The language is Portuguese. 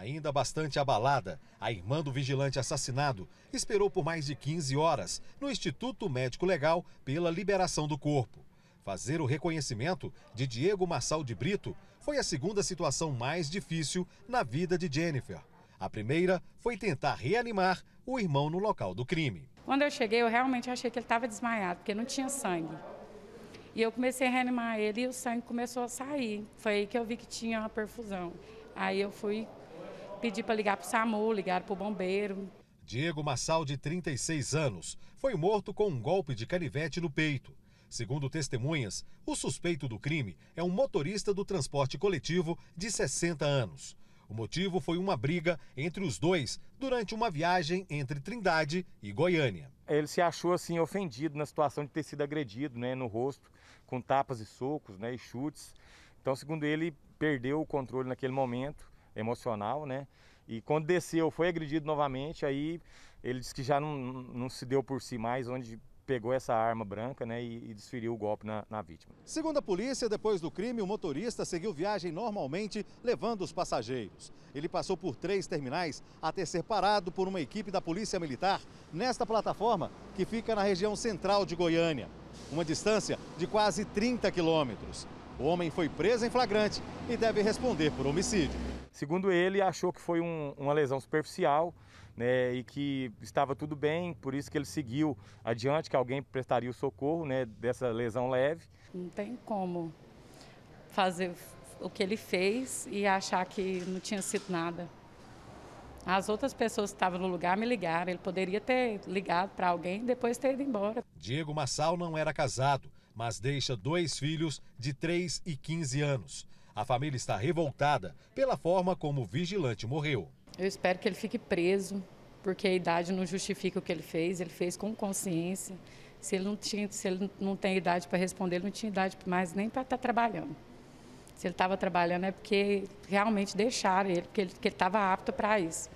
Ainda bastante abalada, a irmã do vigilante assassinado esperou por mais de 15 horas no Instituto Médico Legal pela liberação do corpo. Fazer o reconhecimento de Diego Marçal de Brito foi a segunda situação mais difícil na vida de Jennifer. A primeira foi tentar reanimar o irmão no local do crime. Quando eu cheguei, eu realmente achei que ele estava desmaiado, porque não tinha sangue. E eu comecei a reanimar ele e o sangue começou a sair. Foi aí que eu vi que tinha uma perfusão. Aí eu fui pedir para ligar para o SAMU, ligar para o bombeiro. Diego Massal, de 36 anos, foi morto com um golpe de canivete no peito. Segundo testemunhas, o suspeito do crime é um motorista do transporte coletivo de 60 anos. O motivo foi uma briga entre os dois durante uma viagem entre Trindade e Goiânia. Ele se achou assim ofendido na situação de ter sido agredido, né, no rosto, com tapas e socos, né, e chutes. Então, segundo ele, perdeu o controle naquele momento emocional, né? E quando desceu, foi agredido novamente, aí ele disse que já não, não se deu por si mais, onde pegou essa arma branca né, e, e desferiu o golpe na, na, vítima. Segundo a polícia, depois do crime, o motorista seguiu viagem normalmente, levando os passageiros. Ele passou por três terminais até ser parado por uma equipe da Polícia Militar nesta plataforma que fica na região central de Goiânia. Uma distância de quase 30 quilômetros. O homem foi preso em flagrante e deve responder por homicídio. Segundo ele, achou que foi um, uma lesão superficial né, e que estava tudo bem, por isso que ele seguiu adiante, que alguém prestaria o socorro né, dessa lesão leve. Não tem como fazer o que ele fez e achar que não tinha sido nada. As outras pessoas que estavam no lugar me ligaram. Ele poderia ter ligado para alguém e depois ter ido embora. Diego Massal não era casado mas deixa dois filhos de 3 e 15 anos. A família está revoltada pela forma como o vigilante morreu. Eu espero que ele fique preso, porque a idade não justifica o que ele fez, ele fez com consciência. Se ele não, tinha, se ele não tem idade para responder, ele não tinha idade mais nem para estar tá trabalhando. Se ele estava trabalhando é porque realmente deixaram ele, porque ele estava apto para isso.